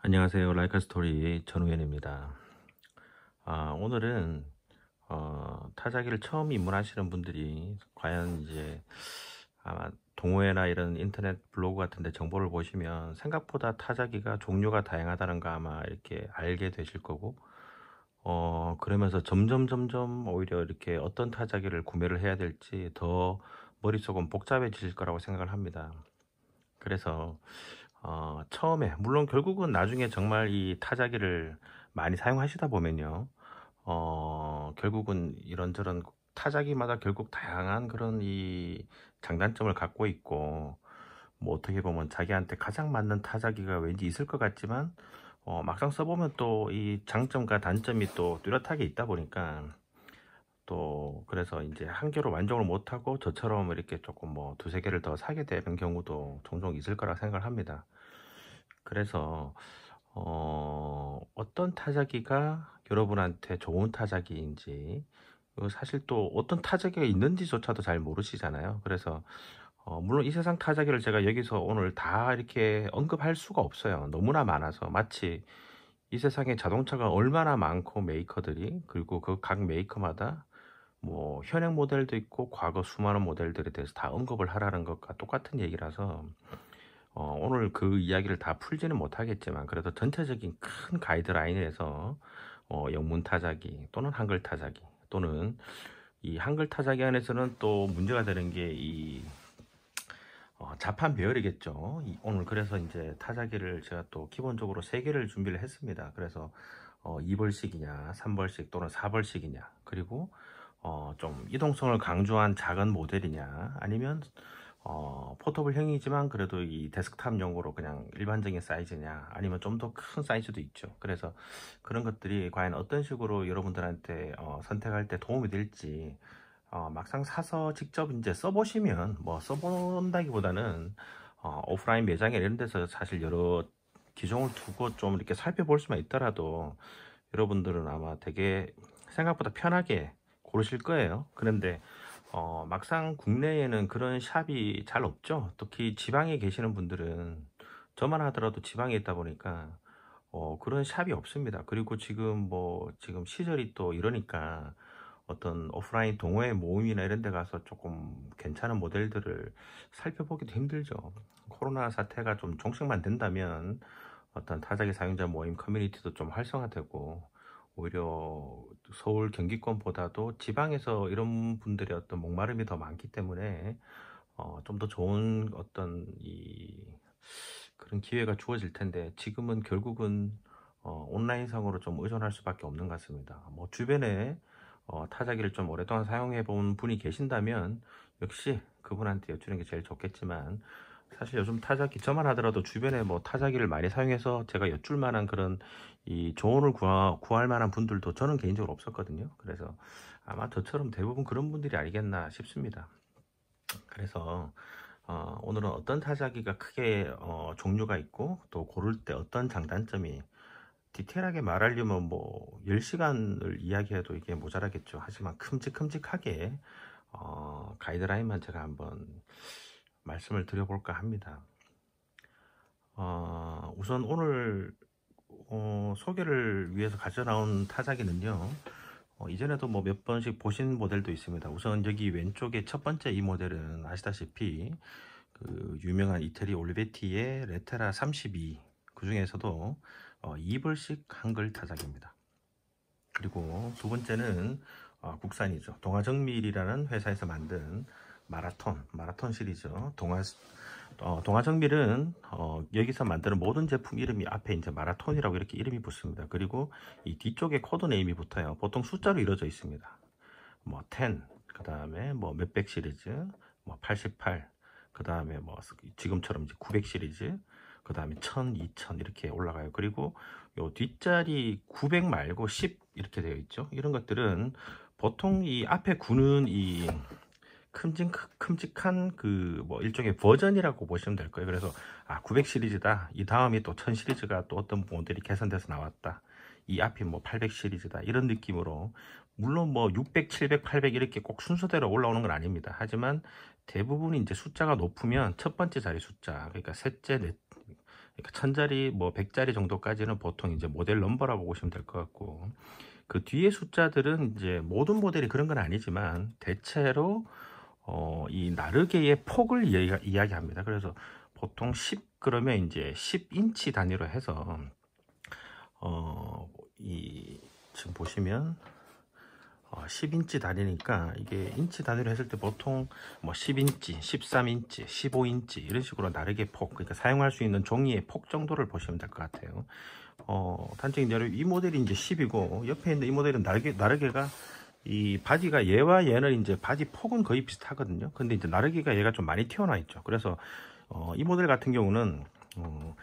안녕하세요 라이카스토리 전우현입니다 아, 오늘은 어, 타자기를 처음 입문하시는 분들이 과연 이제 아마 동호회나 이런 인터넷 블로그 같은데 정보를 보시면 생각보다 타자기가 종류가 다양하다는 거 아마 이렇게 알게 되실 거고 어, 그러면서 점점 점점 오히려 이렇게 어떤 타자기를 구매를 해야 될지 더 머릿속은 복잡해지실 거라고 생각을 합니다 그래서 어, 처음에 물론 결국은 나중에 정말 이 타자기를 많이 사용하시다 보면요 어, 결국은 이런저런 타자기마다 결국 다양한 그런 이 장단점을 갖고 있고 뭐 어떻게 보면 자기한테 가장 맞는 타자기가 왠지 있을 것 같지만 어, 막상 써보면 또 이 장점과 단점이 또 뚜렷하게 있다 보니까 또 그래서 이제 한 개로 만족을 못하고 저처럼 이렇게 조금 뭐 두세 개를 더 사게 되는 경우도 종종 있을 거라 생각을 합니다. 그래서 어, 어떤 타자기가 여러분한테 좋은 타자기인지 어 사실 또 어떤 타자기가 있는지조차도 잘 모르시잖아요. 그래서 어, 물론 이 세상 타자기를 제가 여기서 오늘 다 이렇게 언급할 수가 없어요. 너무나 많아서 마치 이 세상에 자동차가 얼마나 많고 메이커들이 그리고 그 각 메이커마다 뭐 현행 모델도 있고 과거 수많은 모델들에 대해서 다 언급을 하라는 것과 똑같은 얘기라서 어, 오늘 그 이야기를 다 풀지는 못하겠지만 그래도 전체적인 큰 가이드라인에서 어, 영문 타자기 또는 한글 타자기 또는 이 한글 타자기 안에서는 또 문제가 되는 게이 어, 자판 배열이겠죠. 이, 오늘 그래서 이제 타자기를 제가 또 기본적으로 세 개를 준비를 했습니다. 그래서 어, 2벌씩이냐, 3벌씩 또는 4벌씩이냐, 그리고 어, 좀 이동성을 강조한 작은 모델이냐 아니면 어, 포터블형이지만 그래도 이 데스크탑용으로 그냥 일반적인 사이즈냐 아니면 좀 더 큰 사이즈도 있죠 그래서 그런 것들이 과연 어떤 식으로 여러분들한테 어, 선택할 때 도움이 될지 어, 막상 사서 직접 이제 써보시면 뭐 써본다기보다는 어, 오프라인 매장에 이런 데서 사실 여러 기종을 두고 좀 이렇게 살펴볼 수만 있더라도 여러분들은 아마 되게 생각보다 편하게 고르실 거예요 그런데 어, 막상 국내에는 그런 샵이 잘 없죠 특히 지방에 계시는 분들은 저만 하더라도 지방에 있다 보니까 어, 그런 샵이 없습니다 그리고 지금 뭐 지금 시절이 또 이러니까 어떤 오프라인 동호회 모임이나 이런 데 가서 조금 괜찮은 모델들을 살펴보기도 힘들죠 코로나 사태가 좀 종식만 된다면 어떤 타자기 사용자 모임 커뮤니티도 좀 활성화되고 오히려 서울 경기권보다도 지방에서 이런 분들의 어떤 목마름이 더 많기 때문에 어, 좀 더 좋은 어떤 이 그런 기회가 주어질 텐데 지금은 결국은 어, 온라인상으로 좀 의존할 수밖에 없는 것 같습니다. 뭐 주변에 어, 타자기를 좀 오랫동안 사용해 본 분이 계신다면 역시 그분한테 여쭈는 게 제일 좋겠지만 사실 요즘 타자기 저만 하더라도 주변에 뭐 타자기를 많이 사용해서 제가 여쭐 만한 그런 이 조언을 구하, 구할 만한 분들도 저는 개인적으로 없었거든요. 그래서 아마 저처럼 대부분 그런 분들이 아니겠나 싶습니다. 그래서 어, 오늘은 어떤 타자기가 크게 어, 종류가 있고 또 고를 때 어떤 장단점이 디테일하게 말하려면 뭐 10시간을 이야기해도 이게 모자라겠죠. 하지만 큼직큼직하게 어, 가이드라인만 제가 한번 말씀을 드려볼까 합니다. 어, 우선 오늘 어, 소개를 위해서 가져나온 타작기는요 어, 이전에도 뭐 몇 번씩 보신 모델도 있습니다. 우선 여기 왼쪽에 첫 번째 이 모델은 아시다시피 그 유명한 이태리 올베티의 리 레테라 32. 그 중에서도 어, 2불씩 한글 타작입니다. 그리고 두 번째는 어, 국산이죠. 동화정밀이라는 회사에서 만든 마라톤, 마라톤 시리즈 동화 어, 동화정밀은 어, 여기서 만드는 모든 제품 이름이 앞에 이제 마라톤이라고 이렇게 이름이 붙습니다. 그리고 이 뒤쪽에 코드 네임이 붙어요. 보통 숫자로 이루어져 있습니다. 뭐 10, 그 다음에 뭐 몇백 시리즈, 뭐 88, 그 다음에 뭐 지금처럼 이제 900 시리즈, 그 다음에 1000, 2000 이렇게 올라가요. 그리고 요 뒷자리 900 말고 10 이렇게 되어 있죠. 이런 것들은 보통 이 앞에 구는 이 큼직, 큼직한 그 뭐 일종의 버전이라고 보시면 될 거예요. 그래서 아, 900 시리즈다. 이 다음이 또 1000 시리즈가 또 어떤 모델이 개선돼서 나왔다. 이 앞이 뭐 800 시리즈다. 이런 느낌으로 물론 뭐 600, 700, 800 이렇게 꼭 순서대로 올라오는 건 아닙니다. 하지만 대부분이 이제 숫자가 높으면 첫 번째 자리 숫자, 그러니까 셋째, 넷, 그러니까 천자리, 뭐 1 0 0자리 정도까지는 보통 이제 모델 넘버라고 보시면 될 것 같고 그 뒤에 숫자들은 이제 모든 모델이 그런 건 아니지만 대체로 어, 이 나르게의 폭을 이야기, 합니다 그래서 보통 10 그러면 이제 10인치 단위로 해서 어, 이 지금 보시면 어, 10인치 단위니까 이게 인치 단위로 했을 때 보통 뭐 10인치, 13인치, 15인치 이런 식으로 나르게 폭 그러니까 사용할 수 있는 종이의 폭 정도를 보시면 될 것 같아요. 어, 단적인 여름 이 모델이 이제 10이고 옆에 있는 이 모델은 나르게, 나르게가 이 바지가 얘와 얘는 이제 바지 폭은 거의 비슷하거든요. 근데 이제 나르기가 얘가 좀 많이 튀어나 있죠. 그래서 어, 이 모델 같은 경우는 어,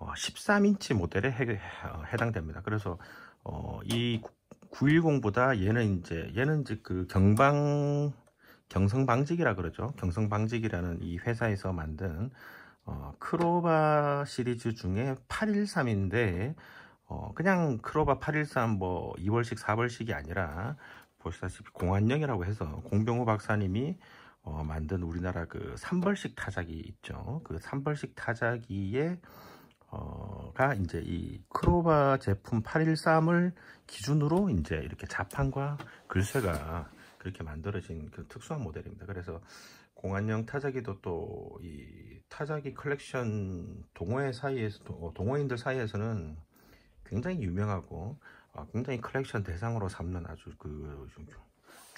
13인치 어, 모델에 해, 해당됩니다. 그래서 어, 이 910보다 얘는 이제 얘는 이제 그 경방 경성방직이라 그러죠. 경성방직이라는 이 회사에서 만든 어, 크로바 시리즈 중에 813인데 어, 그냥 크로바 813 뭐 2월식 4월식이 아니라 보시다시피 공안령이라고 해서 공병호 박사님이 어, 만든 우리나라 그 삼벌식 타자기 있죠. 그 삼벌식 타자기에 어가 이제 이 크로바 제품 813을 기준으로 이제 이렇게 자판과 글쇠가 그렇게 만들어진 그 특수한 모델입니다. 그래서 공안형 타자기도 또 이 타자기 컬렉션 동호회 사이에서 어, 동호인들 사이에서는 굉장히 유명하고 아, 굉장히 컬렉션 대상으로 삼는 아주 그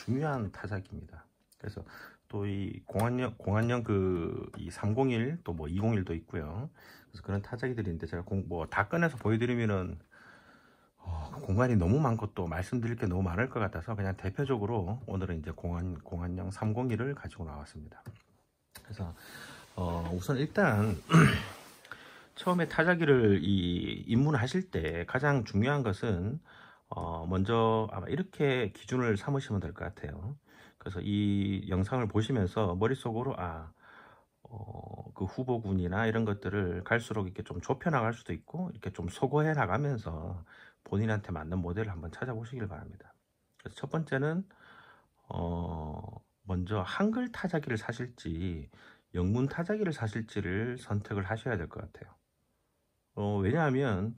중요한 타작입니다. 그래서 또 이 공안형 공안형 그이 301 또 뭐 201도 있고요. 그래서 그런 타작이들인데 제가 뭐다 꺼내서 보여드리면은 어, 공간이 너무 많고 또 말씀드릴 게 너무 많을 것 같아서 그냥 대표적으로 오늘은 이제 공안 공안형 301을 가지고 나왔습니다. 그래서 어, 우선 일단 처음에 타자기를 이 입문하실 때 가장 중요한 것은 어 먼저 아마 이렇게 기준을 삼으시면 될 것 같아요. 그래서 이 영상을 보시면서 머릿속으로 아, 어, 그 후보군이나 이런 것들을 갈수록 이렇게 좀 좁혀 나갈 수도 있고 이렇게 좀 소거해 나가면서 본인한테 맞는 모델을 한번 찾아보시길 바랍니다. 그래서 첫 번째는 어, 먼저 한글 타자기를 사실지 영문 타자기를 사실지를 선택을 하셔야 될 것 같아요. 어, 왜냐하면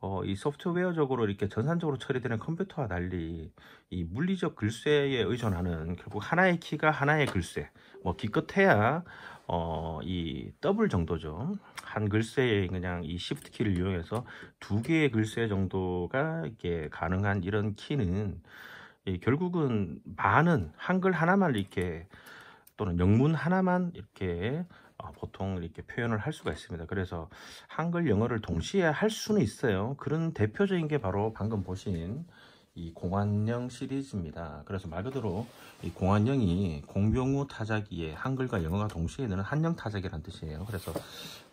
어, 이 소프트웨어적으로 이렇게 전산적으로 처리되는 컴퓨터와 달리 이 물리적 글쇠에 의존하는 결국 하나의 키가 하나의 글쇠 뭐 기껏해야 어, 이 더블 정도죠 한 글쇠에 그냥 이 시프트 키를 이용해서 두 개의 글쇠 정도가 이렇게 가능한 이런 키는 이 결국은 많은 한글 하나만 이렇게 또는 영문 하나만 이렇게 아, 보통 이렇게 표현을 할 수가 있습니다. 그래서 한글 영어를 동시에 할 수는 있어요. 그런 대표적인 게 바로 방금 보신 이 공안령 시리즈입니다. 그래서 말 그대로 이 공안령이 공병우 타자기에 한글과 영어가 동시에 되는 한영 타자기라는 뜻이에요. 그래서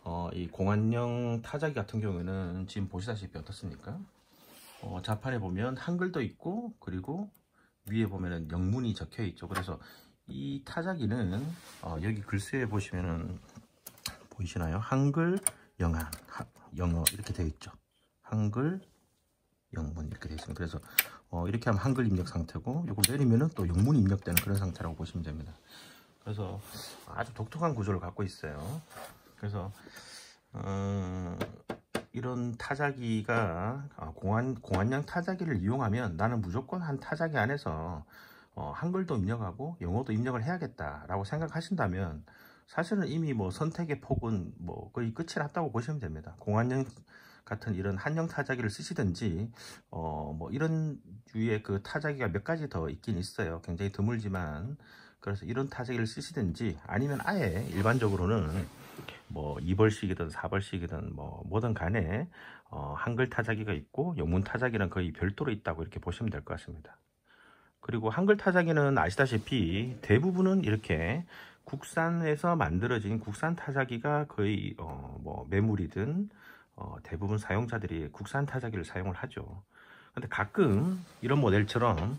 어, 이 공안령 타자기 같은 경우에는 지금 보시다시피 어떻습니까? 어, 자판에 보면 한글도 있고 그리고 위에 보면은 영문이 적혀 있죠. 그래서 이 타자기는 어, 여기 글쎄 보시면은 보이시나요? 한글, 영한, 하, 영어 이렇게 되어 있죠. 한글, 영문 이렇게 되어 있습니다. 그래서 어, 이렇게 하면 한글 입력 상태고 이걸 내리면은 또 영문 입력되는 그런 상태라고 보시면 됩니다. 그래서 아주 독특한 구조를 갖고 있어요. 그래서 어, 이런 타자기가 어, 공안 공안형 타자기를 이용하면 나는 무조건 한 타자기 안에서 어, 한글도 입력하고 영어도 입력을 해야겠다라고 생각하신다면 사실은 이미 뭐 선택의 폭은 뭐 거의 끝이 났다고 보시면 됩니다. 공안형 같은 이런 한영 타자기를 쓰시든지 어뭐 이런 유의 그 타자기가 몇 가지 더 있긴 있어요. 굉장히 드물지만 그래서 이런 타자기를 쓰시든지 아니면 아예 일반적으로는 뭐 2벌식이든 4벌식이든 뭐 뭐든 간에 어 한글 타자기가 있고 영문 타자기는 거의 별도로 있다고 이렇게 보시면 될 것 같습니다. 그리고 한글 타자기는 아시다시피 대부분은 이렇게 국산에서 만들어진 국산 타자기가 거의 어, 뭐 매물이든 어, 대부분 사용자들이 국산 타자기를 사용을 하죠. 근데 가끔 이런 모델처럼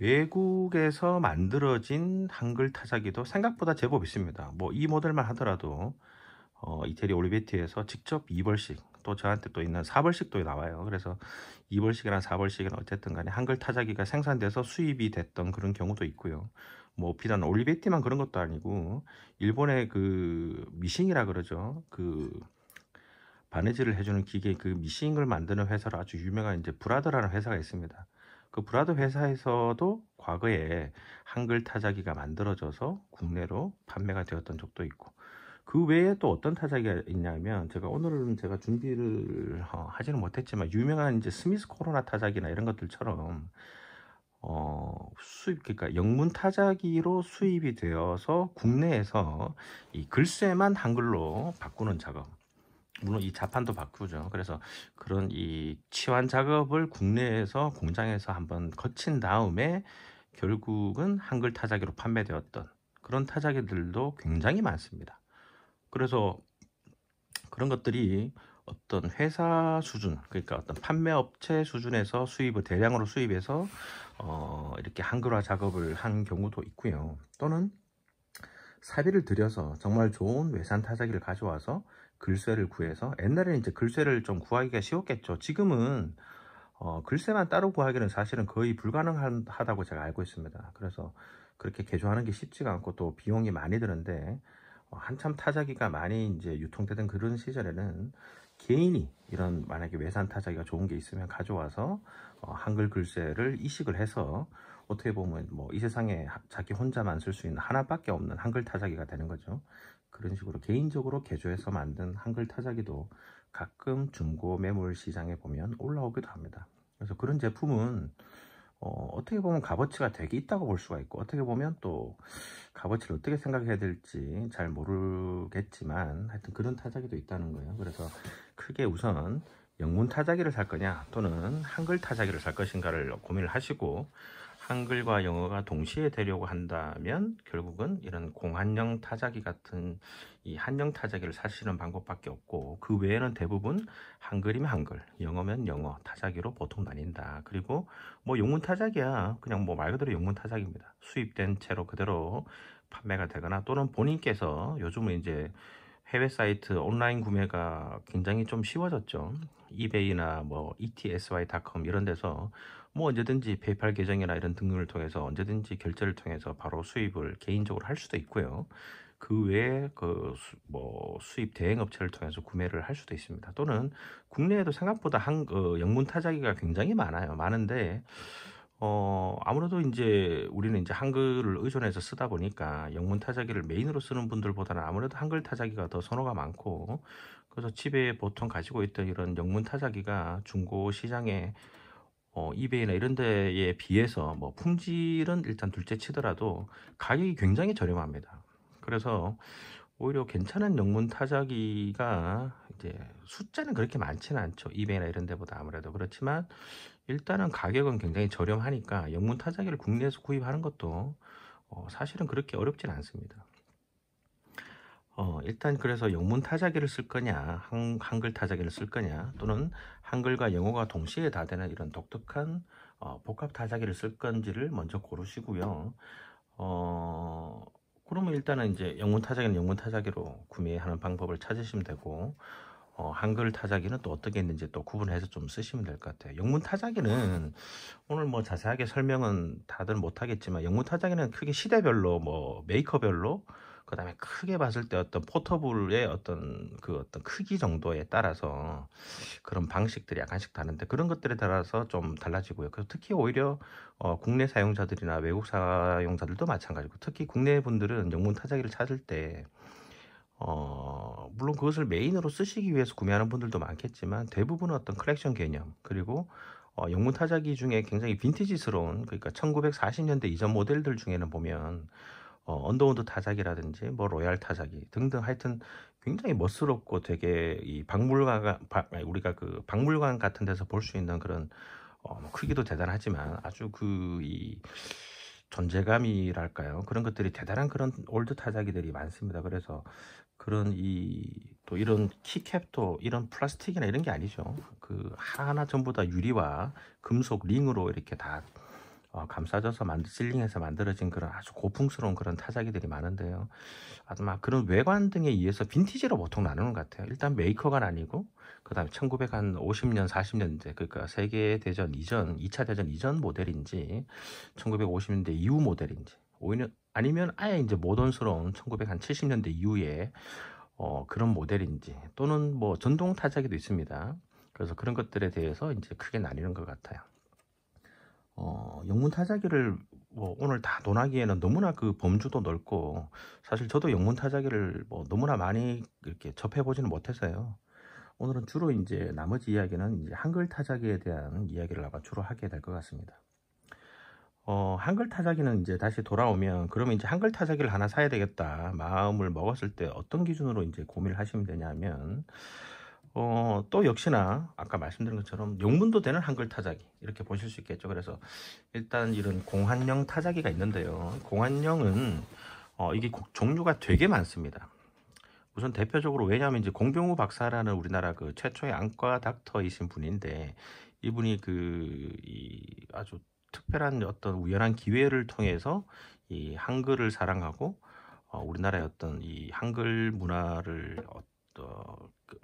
외국에서 만들어진 한글 타자기도 생각보다 제법 있습니다. 뭐 이 모델만 하더라도 어, 이태리 올리베티에서 직접 2벌씩 또 저한테 또 있는 4벌씩도 나와요. 그래서 2벌씩이나 4벌씩이나 어쨌든 간에 한글 타자기가 생산돼서 수입이 됐던 그런 경우도 있고요. 뭐 비단 올리베티만 그런 것도 아니고 일본의 그 미싱이라 그러죠. 그 바느질을 해주는 기계 그 미싱을 만드는 회사로 아주 유명한 이제 브라더라는 회사가 있습니다. 그 브라더 회사에서도 과거에 한글 타자기가 만들어져서 국내로 판매가 되었던 적도 있고 그 외에 또 어떤 타작가 있냐면 제가 오늘은 제가 준비를 어, 하지는 못했지만 유명한 이제 스미스 코로나 타자기나 이런 것들처럼 어, 수입 그러니까 영문 타자기로 수입이 되어서 국내에서 이 글쇠만 한글로 바꾸는 작업. 물론 이 자판도 바꾸죠. 그래서 그런 이 치환 작업을 국내에서 공장에서 한번 거친 다음에 결국은 한글 타자기로 판매되었던 그런 타자기들도 굉장히 많습니다. 그래서 그런 것들이 어떤 회사 수준 그러니까 어떤 판매업체 수준에서 수입을 대량으로 수입해서 어, 이렇게 한글화 작업을 한 경우도 있고요 또는 사비를 들여서 정말 좋은 외산 타자기를 가져와서 글쇠를 구해서 옛날에는 이제 글쇠를 좀 구하기가 쉬웠겠죠 지금은 어, 글쇠만 따로 구하기는 사실은 거의 불가능하다고 제가 알고 있습니다 그래서 그렇게 개조하는 게 쉽지가 않고 또 비용이 많이 드는데 어, 한참 타자기가 많이 이제 유통되던 그런 시절에는 개인이 이런 만약에 외산 타자기가 좋은 게 있으면 가져와서 어, 한글 글쇠를 이식을 해서 어떻게 보면 뭐 이 세상에 자기 혼자만 쓸 수 있는 하나밖에 없는 한글 타자기가 되는 거죠. 그런 식으로 개인적으로 개조해서 만든 한글 타자기도 가끔 중고 매물 시장에 보면 올라오기도 합니다. 그래서 그런 제품은 어, 떻게 보면 값어치가 되게 있다고 볼 수가 있고 어떻게 보면 또 값어치를 어떻게 생각해야 될지 잘 모르겠지만 하여튼 그런 타자기도 있다는 거예요 그래서 크게 우선 영문 타자기를 살 거냐 또는 한글 타자기를 살 것인가를 고민을 하시고 한글과 영어가 동시에 되려고 한다면 결국은 이런 공한영 타자기 같은 이 한영 타자기를 사시는 방법밖에 없고 그 외에는 대부분 한글이면 한글, 영어면 영어 타자기로 보통 나뉜다. 그리고 뭐용문 타자기야 그냥 뭐 말 그대로 용문 타자기입니다. 수입된 채로 그대로 판매가 되거나 또는 본인께서 요즘은 이제 해외 사이트 온라인 구매가 굉장히 좀 쉬워졌죠. 이베이나 뭐 etsy.com 이런 데서 뭐 언제든지 페이팔 계정이나 이런 등록을 통해서 언제든지 결제를 통해서 바로 수입을 개인적으로 할 수도 있고요. 그 외에 그 뭐 수입 대행 업체를 통해서 구매를 할 수도 있습니다. 또는 국내에도 생각보다 한그 어, 영문 타자기가 굉장히 많아요. 많은데 어 아무래도 이제 우리는 이제 한글을 의존해서 쓰다 보니까 영문 타자기를 메인으로 쓰는 분들보다는 아무래도 한글 타자기가 더 선호가 많고 그래서 집에 보통 가지고 있던 이런 영문 타자기가 중고 시장에 어, 이베이나 이런 데에 비해서 뭐 품질은 일단 둘째 치더라도 가격이 굉장히 저렴합니다. 그래서 오히려 괜찮은 영문 타자기가 이제 숫자는 그렇게 많지는 않죠. 이베이나 이런 데보다 아무래도 그렇지만 일단은 가격은 굉장히 저렴하니까 영문 타자기를 국내에서 구입하는 것도 어, 사실은 그렇게 어렵진 않습니다. 어, 일단 그래서 영문 타자기를 쓸 거냐, 한, 한글 타자기를 쓸 거냐, 또는 한글과 영어가 동시에 다 되는 이런 독특한 어, 복합 타자기를 쓸 건지를 먼저 고르시고요. 어, 그러면 일단은 이제 영문 타자기는 영문 타자기로 구매하는 방법을 찾으시면 되고, 어, 한글 타자기는 또 어떻게 했는지또 구분해서 좀 쓰시면 될 것 같아요. 영문 타자기는 오늘 뭐 자세하게 설명은 다들 못하겠지만, 영문 타자기는 크게 시대별로 뭐 메이커별로 그 다음에 크게 봤을 때 어떤 포터블의 어떤 그 어떤 크기 정도에 따라서 그런 방식들이 약간씩 다른데 그런 것들에 따라서 좀 달라지고요. 그래서 특히 오히려 어, 국내 사용자들이나 외국 사용자들도 마찬가지고 특히 국내 분들은 영문 타자기를 찾을 때 어, 물론 그것을 메인으로 쓰시기 위해서 구매하는 분들도 많겠지만 대부분은 어떤 컬렉션 개념 그리고 어, 영문 타자기 중에 굉장히 빈티지스러운 그러니까 1940년대 이전 모델들 중에는 보면 어, 언더우드 타자기라든지 뭐 로얄 타자기 등등 하여튼 굉장히 멋스럽고 되게 이 박물관 우리가 그 박물관 같은 데서 볼 수 있는 그런 어, 뭐 크기도 대단하지만 아주 그 이 존재감이랄까요 그런 것들이 대단한 그런 올드 타자기들이 많습니다. 그래서 그런 이 또 이런 키캡도 이런 플라스틱이나 이런 게 아니죠. 그 하나하나 전부 다 유리와 금속 링으로 이렇게 다 어, 감싸져서 만들 실링해서 만들어진 그런 아주 고풍스러운 그런 타자기들이 많은데요. 아마 그런 외관 등에 의해서 빈티지로 보통 나누는 것 같아요. 일단 메이커가 아니고 그다음에 1950년 40년대 그러니까 세계 대전 이전 2차 대전 이전 모델인지 1950년대 이후 모델인지 오히려 아니면 아예 이제 모던스러운 1970년대 이후에 어, 그런 모델인지 또는 뭐 전동 타자기도 있습니다. 그래서 그런 것들에 대해서 이제 크게 나뉘는 것 같아요. 어, 영문 타자기를 뭐 오늘 다 논하기에는 너무나 그 범주도 넓고 사실 저도 영문 타자기를 뭐 너무나 많이 이렇게 접해 보지는 못해서요. 오늘은 주로 이제 나머지 이야기는 이제 한글 타자기에 대한 이야기를 아마 주로 하게 될 것 같습니다. 어, 한글 타자기는 이제 다시 돌아오면 그러면 이제 한글 타자기를 하나 사야 되겠다 마음을 먹었을 때 어떤 기준으로 이제 고민을 하시면 되냐면 어, 또 역시나 아까 말씀드린 것처럼 용문도 되는 한글 타자기 이렇게 보실 수 있겠죠. 그래서 일단 이런 공한령 타자기가 있는데요. 공한령은 어, 이게 종류가 되게 많습니다. 우선 대표적으로 왜냐하면 이제 공병우 박사라는 우리나라 그 최초의 안과 닥터이신 분인데 이분이 그이 아주 특별한 어떤 우연한 기회를 통해서 이 한글을 사랑하고 어, 우리나라의 어떤 이 한글 문화를 어떤 그,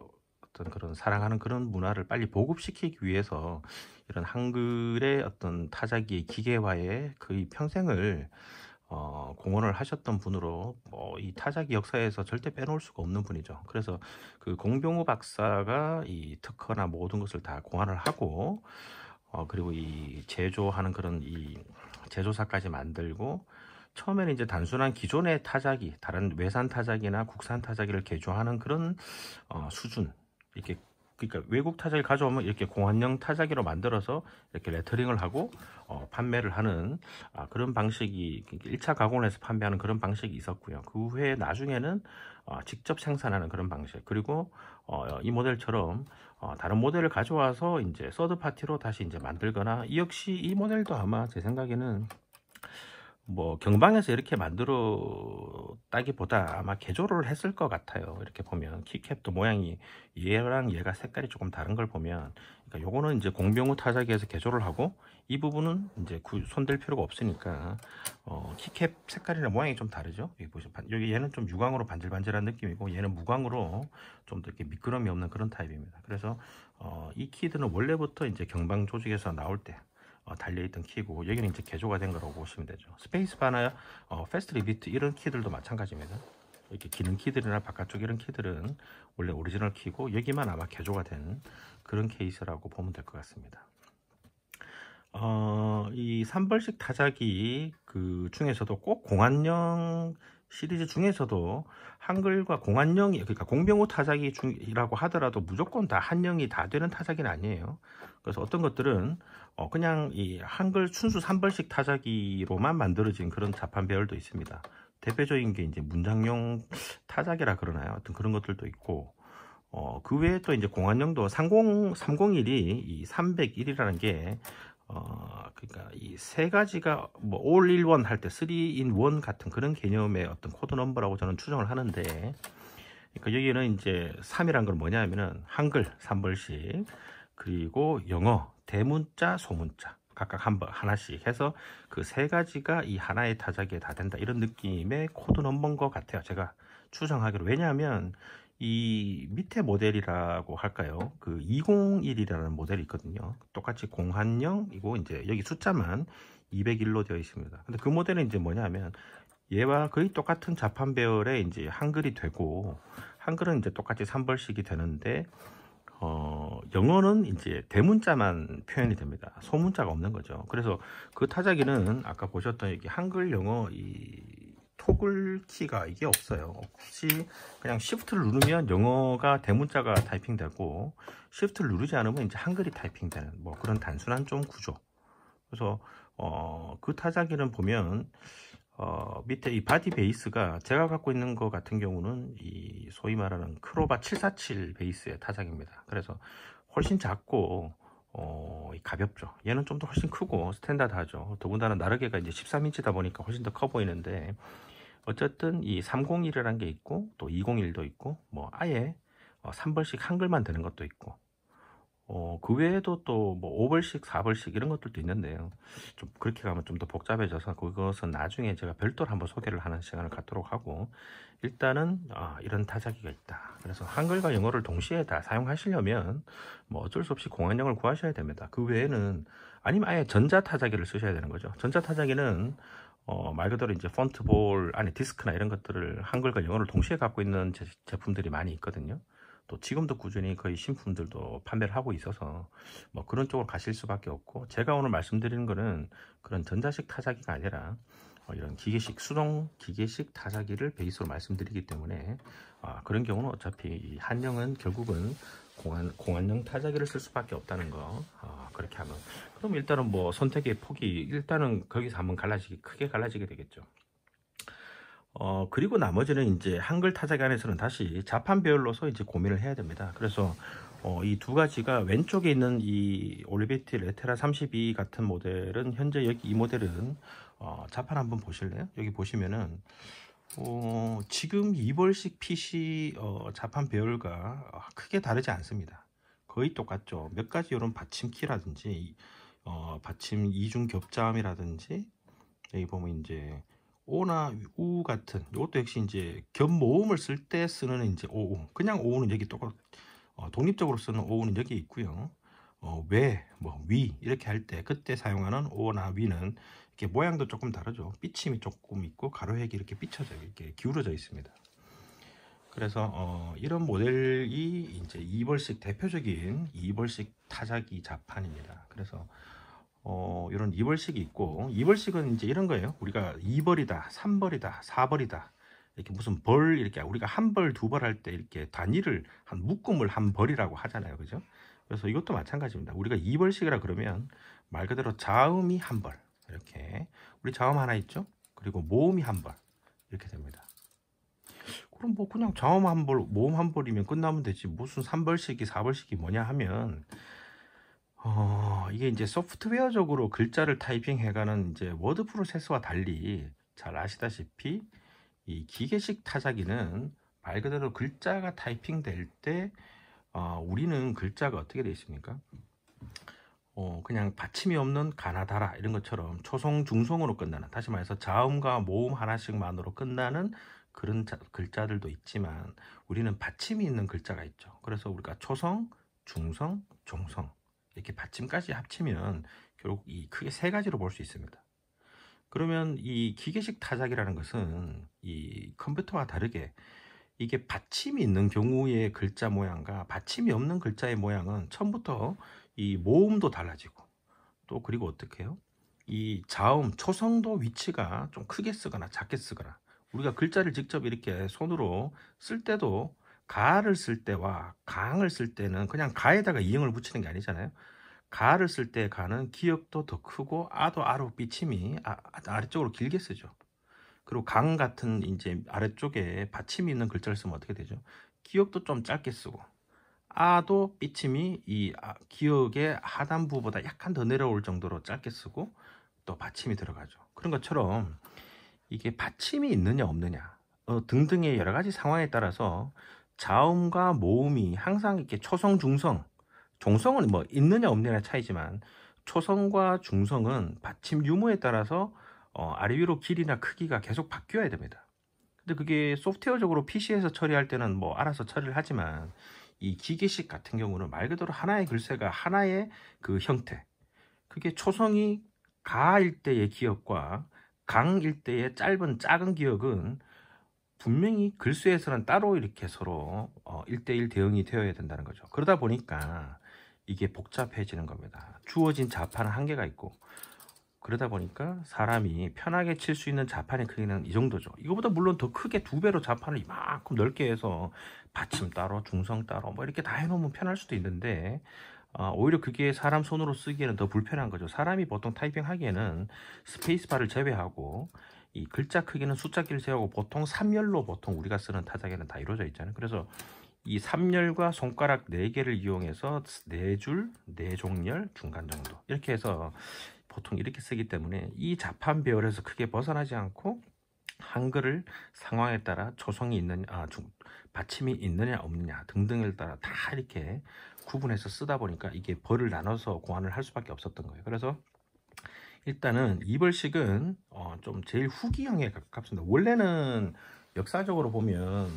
어떤 그런 사랑하는 그런 문화를 빨리 보급시키기 위해서 이런 한글의 어떤 타자기의 기계화에 그의 평생을 어, 공헌을 하셨던 분으로 뭐 이 타자기 역사에서 절대 빼놓을 수가 없는 분이죠. 그래서 그 공병호 박사가 이 특허나 모든 것을 다 공헌을 하고 어, 그리고 이 제조하는 그런 이 제조사까지 만들고 처음에는 이제 단순한 기존의 타자기, 다른 외산 타자기나 국산 타자기를 개조하는 그런 어, 수준, 이렇게 그러니까 외국 타자를 가져오면 이렇게 공안형 타자기로 만들어서 이렇게 레터링을 하고 어, 판매를 하는 아, 그런 방식이 1차 그러니까 가공을 해서 판매하는 그런 방식이 있었고요. 그 후에 나중에는 어, 직접 생산하는 그런 방식 그리고 어, 이 모델처럼 어, 다른 모델을 가져와서 이제 서드 파티로 다시 이제 만들거나 이 역시 이 모델도 아마 제 생각에는 뭐 경방에서 이렇게 만들었다기보다 아마 개조를 했을 것 같아요. 이렇게 보면 키캡도 모양이 얘랑 얘가 색깔이 조금 다른 걸 보면 그러니까 요거는 이제 공병우 타자기에서 개조를 하고 이 부분은 이제 손댈 필요가 없으니까 어, 키캡 색깔이나 모양이 좀 다르죠. 여기 보시면 여기 얘는 좀 유광으로 반질반질한 느낌이고 얘는 무광으로 좀 더 이렇게 미끄럼이 없는 그런 타입입니다. 그래서 어, 이 키드는 원래부터 이제 경방 조직에서 나올 때 어, 달려있던 키고 여기는 이제 개조가 된 거라고 보시면 되죠 스페이스바나 어, 패스트 리비트 이런 키들도 마찬가지입니다 이렇게 기능 키들이나 바깥쪽 이런 키들은 원래 오리지널 키고 여기만 아마 개조가 된 그런 케이스라고 보면 될 것 같습니다 어, 이 3벌식 타자기 그 중에서도 꼭 공안형 시리즈 중에서도 한글과 공안령이 그러니까 공병호 타자기라고 하더라도 무조건 다한령이다 되는 타자기는 아니에요. 그래서 어떤 것들은 어 그냥 이 한글 순수 3벌식 타자기로만 만들어진 그런 자판 배열도 있습니다. 대표적인 게 이제 문장용 타자기라 그러나요? 어떤 그런 것들도 있고 어, 그 외에 또 이제 공안령도 30, 301이 이 301이라는 게 어, 그러니까 이 세 가지가 뭐올 1원 할때 3인 1 같은 그런 개념의 어떤 코드 넘버라고 저는 추정을 하는데 그러니까 여기는 이제 3이란 건 뭐냐 하면은 한글 3벌씩 그리고 영어 대문자 소문자 각각 한 번 하나씩 해서 그 세 가지가 이 하나의 타자기에 다 된다 이런 느낌의 코드 넘버인 것 같아요 제가 추정하기로 왜냐하면 이 밑에 모델이라고 할까요? 그 201이라는 모델이 있거든요. 똑같이 공한0이고 이제 여기 숫자만 201로 되어 있습니다. 근데 그 모델은 이제 뭐냐면 얘와 거의 똑같은 자판 배열에 이제 한글이 되고 한글은 이제 똑같이 3벌씩이 되는데 어, 영어는 이제 대문자만 표현이 됩니다. 소문자가 없는 거죠. 그래서 그 타자기는 아까 보셨던 여기 한글 영어 이 토글 키가 이게 없어요 혹시 그냥 시프트를 누르면 영어가 대문자가 타이핑 되고 시프트를 누르지 않으면 이제 한글이 타이핑 되는 뭐 그런 단순한 좀 구조 그래서 어, 그 타자기는 보면 어, 밑에 이 바디 베이스가 제가 갖고 있는 것 같은 경우는 이 소위 말하는 크로바 747 베이스의 타자기입니다 그래서 훨씬 작고 어, 가볍죠. 얘는 좀 더 훨씬 크고 스탠다드하죠. 더군다나 나르게가 이제 13인치다 보니까 훨씬 더 커 보이는데 어쨌든 이 301이라는 게 있고 또 201도 있고 뭐 아예 3벌씩 어, 한글만 되는 것도 있고 어, 그 외에도 또뭐 5벌씩 4벌씩 이런 것들도 있는데요 좀 그렇게 가면 좀 더 복잡해져서 그것은 나중에 제가 별도로 한번 소개를 하는 시간을 갖도록 하고 일단은 아, 이런 타자기가 있다 그래서 한글과 영어를 동시에 다 사용하시려면 뭐 어쩔 수 없이 공안형을 구하셔야 됩니다 그 외에는 아니면 아예 전자타자기를 쓰셔야 되는 거죠 전자타자기는 어, 말 그대로 이제 폰트볼 안에 디스크나 이런 것들을 한글과 영어를 동시에 갖고 있는 제, 제품들이 많이 있거든요. 또 지금도 꾸준히 거의 신품들도 판매를 하고 있어서 뭐 그런 쪽으로 가실 수밖에 없고 제가 오늘 말씀드리는 거는 그런 전자식 타자기가 아니라 어, 이런 기계식 수동 기계식 타자기를 베이스로 말씀드리기 때문에 아, 그런 경우는 어차피 한영은 결국은 공안, 공안용 타자기를 쓸 수밖에 없다는 거 어, 그렇게 하면 그럼 일단은 뭐 선택의 폭이 일단은 거기서 한번 갈라지게 크게 갈라지게 되겠죠 어 그리고 나머지는 이제 한글 타자기 안에서는 다시 자판 배열로서 이제 고민을 해야 됩니다 그래서 어, 이 두 가지가 왼쪽에 있는 이 올리베이트 레테라 32 같은 모델은 현재 여기 이 모델은 어, 자판 한번 보실래요? 여기 보시면은 어, 지금 이벌식 PC 어, 자판 배열과 크게 다르지 않습니다. 거의 똑같죠. 몇 가지 이런 받침키라든지 어, 받침 이중 겹자음이라든지 여기 보면 이제 오나 우 같은 이것도 역시 이제 겹 모음을 쓸 때 쓰는 이제 오 그냥 오는 여기 똑같 어, 독립적으로 쓰는 오는 여기 있고요. 어, 왜, 뭐, 위 이렇게 할 때 그때 사용하는 오나 위는 이렇게 모양도 조금 다르죠. 삐침이 조금 있고 가로핵이 이렇게 삐쳐져 이렇게 기울어져 있습니다. 그래서 어, 이런 모델이 이제 2벌식 대표적인 2벌식 타자기 자판입니다. 그래서 어, 이런 2벌식이 있고 2벌식은 이제 이런 거예요. 우리가 2벌이다, 3벌이다, 4벌이다 이렇게 무슨 벌 이렇게 우리가 한 벌, 두 벌 할 때 이렇게 단위를 한 묶음을 한 벌이라고 하잖아요. 그죠? 그래서 이것도 마찬가지입니다. 우리가 2벌식이라 그러면 말 그대로 자음이 한 벌, 이렇게 우리 자음 하나 있죠? 그리고 모음이 한벌 이렇게 됩니다. 그럼 뭐 그냥 자음 한 벌, 모음 한 벌이면 끝나면 되지 무슨 3벌씩이 4벌씩이 뭐냐 하면 어, 이게 이제 소프트웨어적으로 글자를 타이핑해가는 이제 워드 프로세스와 달리 잘 아시다시피 이 기계식 타자기는 말 그대로 글자가 타이핑될 때 어, 우리는 글자가 어떻게 되어 있습니까? 어, 그냥 받침이 없는 가나다라 이런 것처럼 초성 중성으로 끝나는 다시 말해서 자음과 모음 하나씩만으로 끝나는 그런 자, 글자들도 있지만 우리는 받침이 있는 글자가 있죠. 그래서 우리가 초성, 중성, 종성 이렇게 받침까지 합치면 결국 이 크게 세 가지로 볼 수 있습니다. 그러면 이 기계식 타작이라는 것은 이 컴퓨터와 다르게 이게 받침이 있는 경우의 글자 모양과 받침이 없는 글자의 모양은 처음부터 이 모음도 달라지고 또 그리고 어떻게 해요? 이 자음 초성도 위치가 좀 크게 쓰거나 작게 쓰거나 우리가 글자를 직접 이렇게 손으로 쓸 때도 가를 쓸 때와 강을 쓸 때는 그냥 가에다가 이응을 붙이는 게 아니잖아요. 가를 쓸 때 가는 기역도 더 크고 아도 아로 비침이 아, 아, 아래쪽으로 길게 쓰죠. 그리고 강 같은 이제 아래쪽에 받침이 있는 글자를 쓰면 어떻게 되죠? 기역도 좀 짧게 쓰고 아도 삐침이 이 아, 기억의 하단부보다 약간 더 내려올 정도로 짧게 쓰고 또 받침이 들어가죠. 그런 것처럼 이게 받침이 있느냐 없느냐 어, 등등의 여러 가지 상황에 따라서 자음과 모음이 항상 이렇게 초성 중성 종성은 뭐 있느냐 없느냐 차이지만 초성과 중성은 받침 유무에 따라서 어, 아래 위로 길이나 크기가 계속 바뀌어야 됩니다. 근데 그게 소프트웨어적으로 PC에서 처리할 때는 뭐 알아서 처리를 하지만 이 기계식 같은 경우는 말 그대로 하나의 글쇠가 하나의 그 형태 그게 초성이 가일 때의 기억과 강일 때의 짧은 작은 기억은 분명히 글쇠에서는 따로 이렇게 서로 어 일대일 대응이 되어야 된다는 거죠 그러다 보니까 이게 복잡해지는 겁니다 주어진 자판은 한계가 있고 그러다 보니까 사람이 편하게 칠 수 있는 자판의 크기는 이 정도죠. 이거보다 물론 더 크게 두 배로 자판을 이만큼 넓게 해서 받침 따로 중성 따로 뭐 이렇게 다 해놓으면 편할 수도 있는데 어, 오히려 그게 사람 손으로 쓰기에는 더 불편한 거죠. 사람이 보통 타이핑 하기에는 스페이스바를 제외하고 이 글자 크기는 숫자키를 제외하고 보통 3열로 보통 우리가 쓰는 타자기는 다 이루어져 있잖아요. 그래서 이 3열과 손가락 4개를 이용해서 4줄, 4종열, 중간 정도 이렇게 해서 보통 이렇게 쓰기 때문에 이 자판 배열에서 크게 벗어나지 않고 한글을 상황에 따라 조성이 있느냐, 아, 중, 받침이 있느냐 없느냐 등등에 따라 다 이렇게 구분해서 쓰다 보니까 이게 벌을 나눠서 고안을 할 수밖에 없었던 거예요. 그래서 일단은 이벌식은 어, 좀 제일 후기형에 가깝습니다. 원래는 역사적으로 보면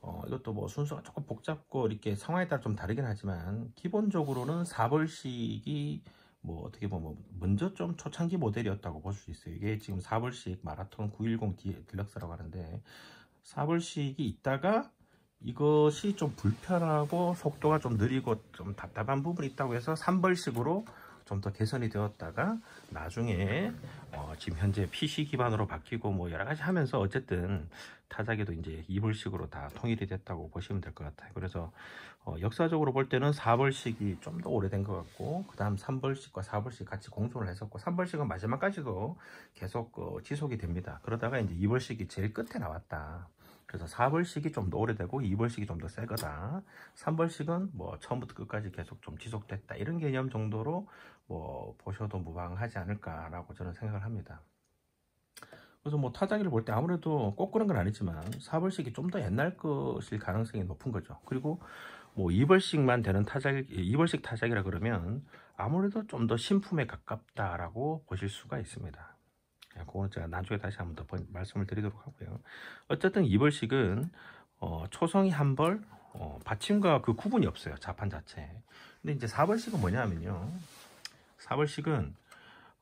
어, 이것도 뭐 순서가 조금 복잡고 이렇게 상황에 따라 좀 다르긴 하지만 기본적으로는 사벌식이 뭐 어떻게 보면 먼저 좀 초창기 모델이었다고 볼 수 있어요. 이게 지금 4벌식 마라톤 910D 딜럭스라고 하는데 4벌식이 있다가 이것이 좀 불편하고 속도가 좀 느리고 좀 답답한 부분이 있다고 해서 3벌식으로 좀 더 개선이 되었다가 나중에 어, 지금 현재 PC 기반으로 바뀌고 뭐 여러 가지 하면서 어쨌든 타자기도 이제 이불식으로 다 통일이 됐다고 보시면 될 것 같아요. 그래서 어 역사적으로 볼 때는 4벌식이 좀 더 오래된 것 같고 그 다음 3벌식과 4벌식 같이 공존을 했었고 3벌식은 마지막까지도 계속 어 지속이 됩니다. 그러다가 이제 2벌식이 제일 끝에 나왔다. 그래서 4벌식이 좀 더 오래되고 2벌식이 좀 더새 거다. 3벌식은 뭐 처음부터 끝까지 계속 좀 지속됐다. 이런 개념 정도로 뭐 보셔도 무방하지 않을까라고 저는 생각을 합니다. 그래서 뭐 타자기를 볼 때 아무래도 꼭 그런 건 아니지만 4벌식이 좀 더 옛날 것일 가능성이 높은 거죠. 그리고 뭐 2벌식만 되는 타자기, 2벌식 타자기라 그러면 아무래도 좀 더 신품에 가깝다라고 보실 수가 있습니다. 예, 그거는 제가 나중에 다시 한번 더 말씀을 드리도록 하고요. 어쨌든 2벌식은 어, 초성이 한 벌, 어, 받침과 그 구분이 없어요. 자판 자체. 근데 이제 4벌식은 뭐냐면요. 사벌식은